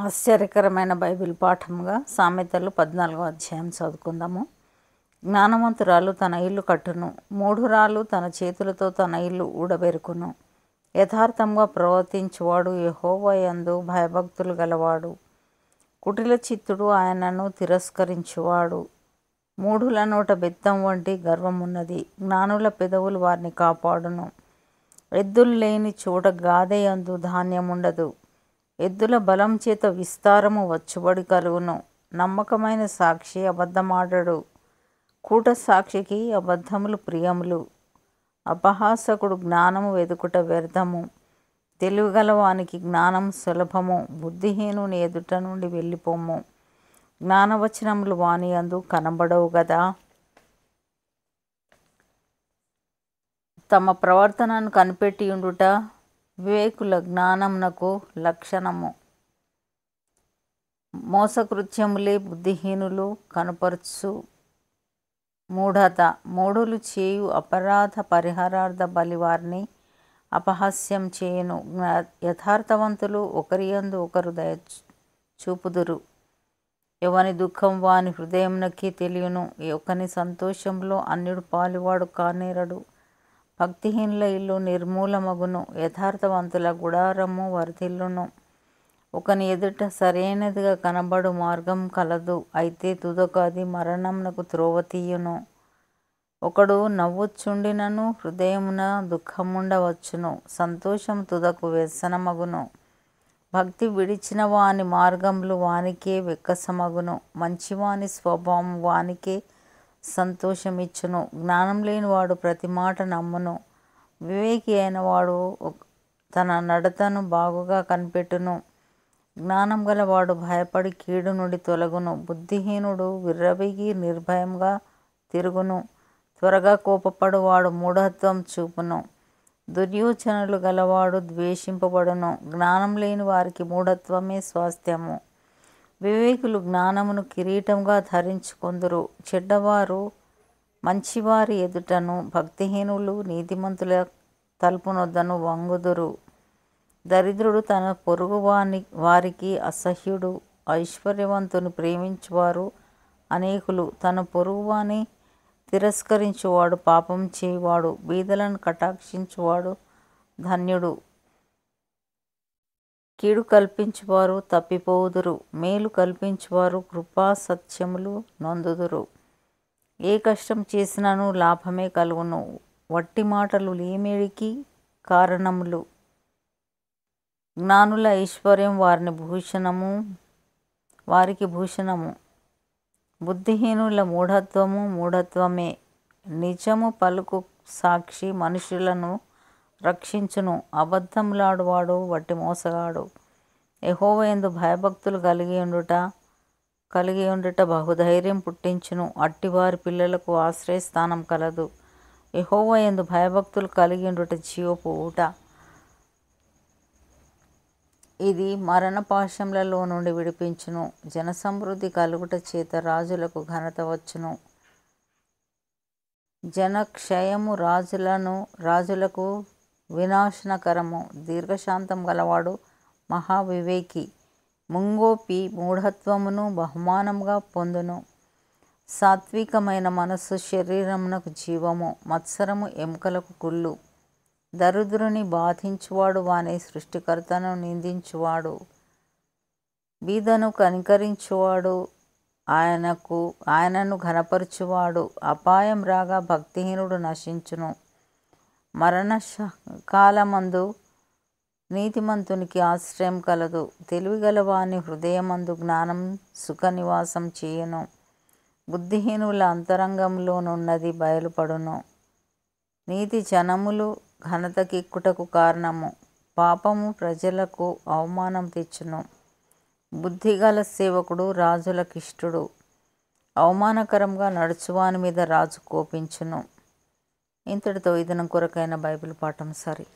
ఆశ్చర్యకరమైన బైబిల్ పాఠంగా సామెతలు పద్నాలుగో అధ్యాయం చదువుకుందాము జ్ఞానవంతురాలు తన ఇల్లు కట్టును మూఢురాలు తన చేతులతో తన ఇల్లు ఊడబెరుకును యథార్థంగా ప్రవర్తించువాడు యహోవయందు భయభక్తులు గలవాడు కుటిల చిత్తుడు ఆయనను తిరస్కరించువాడు మూఢుల నోట బెత్తం వంటి గర్వమున్నది జ్ఞానుల పెదవులు వారిని కాపాడును ఎద్దులు లేని చోట గాదయందు ధాన్యముండదు ఎద్దుల బలం చేత విస్తారము వచ్చుబడి కలుగును నమ్మకమైన సాక్షి అబద్ధమాడడు కూట సాక్షికి అబద్ధములు ప్రియములు అపహాసకుడు జ్ఞానము వెదుకుట వ్యర్థము తెలివిగలవానికి జ్ఞానం సులభము బుద్ధిహీనుని ఎదుట నుండి వెళ్ళిపోము జ్ఞానవచనములు వాని అందు కనబడవు కదా తమ ప్రవర్తనను కనిపెట్టి ఉండుట వివేకుల జ్ఞానమునకు లక్షణము మోసకృత్యములే బుద్ధిహీనులు కనపరచు మూఢత మూఢులు చేయు అపరాధ పరిహారార్థ బలివారిని అపహాస్యం చేయను యథార్థవంతులు ఒకరియందు ఒకరు దయ చూపుదురు ఎవని దుఃఖం వాని హృదయంనకి తెలియను ఒకని సంతోషంలో అన్యుడు పాలువాడు కానేరడు భక్తిహీనుల ఇల్లు నిర్మూలమగును యథార్థవంతుల గుడారము వర్ధిల్లును ఒకని ఎదుట సరైనదిగా కనబడు మార్గం కలదు అయితే తుదకాది అది మరణంనకు త్రోవ తీయును ఒకడు నవ్వుచుండినను హృదయమున దుఃఖముండవచ్చును సంతోషం తుదకు వ్యసనమగును భక్తి విడిచిన వాని మార్గములు వానికే వెక్కసమగును మంచివాని స్వభావం వానికే సంతోషమిచ్చును జ్ఞానం లేనివాడు ప్రతి మాట నమ్మును వివేకి అయిన వాడు తన నడతను బాగుగా కనిపెట్టును జ్ఞానం గలవాడు భయపడి కీడు నుండి తొలగును బుద్ధిహీనుడు విర్రవిగి నిర్భయంగా తిరుగును త్వరగా కోపపడువాడు మూఢత్వం చూపును దుర్యోచనలు గలవాడు ద్వేషింపబడును జ్ఞానం లేని వారికి మూఢత్వమే స్వాస్థ్యము వివేకులు జ్ఞానమును కిరీటంగా ధరించుకొందురు చెడ్డవారు మంచివారి ఎదుటను భక్తిహీనులు నీతిమంతుల తలుపునొద్దను వంగుదురు దరిద్రుడు తన పొరుగువాని వారికి అసహ్యుడు ఐశ్వర్యవంతుని ప్రేమించువారు అనేకులు తన పొరుగువాని తిరస్కరించువాడు పాపం చేయువాడు బీదలను కటాక్షించువాడు ధన్యుడు కీడు కల్పించువారు తప్పిపోవుదురు మేలు కల్పించువారు కృపా సత్యములు నొందుదురు ఏ కష్టం చేసినాను లాభమే కలుగును వట్టి మాటలు లేమేడికి కారణములు జ్ఞానుల ఐశ్వర్యం వారిని భూషణము వారికి భూషణము బుద్ధిహీనుల మూఢత్వము మూఢత్వమే నిజము పలుకు సాక్షి మనుషులను రక్షించును అబద్ధములాడువాడు వట్టి మోసగాడు ఎందు భయభక్తులు కలిగి ఉండుట కలిగి ఉండుట బహుధైర్యం పుట్టించును అట్టివారి పిల్లలకు ఆశ్రయస్థానం కలదు ఎందు భయభక్తులు కలిగి ఉండుట జీవపు ఊట ఇది మరణ పాశంలలో నుండి విడిపించును జనసమృద్ధి కలుగుట చేత రాజులకు ఘనత వచ్చును జనక్షయము రాజులను రాజులకు వినాశనకరము దీర్ఘశాంతం గలవాడు మహావివేకి ముంగోపి మూఢత్వమును బహుమానంగా పొందును సాత్వికమైన మనస్సు శరీరమునకు జీవము మత్సరము ఎముకలకు కుళ్ళు దరిద్రుని బాధించువాడు వాని సృష్టికర్తను నిందించువాడు బీదను కనికరించువాడు ఆయనకు ఆయనను ఘనపరచువాడు అపాయం రాగా భక్తిహీనుడు నశించును మరణ కాలమందు నీతిమంతునికి ఆశ్రయం కలదు తెలివిగలవాని హృదయమందు జ్ఞానం సుఖ నివాసం చేయను బుద్ధిహీనుల అంతరంగంలోనున్నది బయలుపడును నీతి జనములు ఘనతకిక్కుటకు కారణము పాపము ప్రజలకు అవమానం తెచ్చును బుద్ధిగల సేవకుడు రాజులకిష్టుడు అవమానకరంగా నడుచువాని మీద రాజు కోపించును ఇంతటితో ఇదనం కొరకైన బైబిల్ పాఠం సరి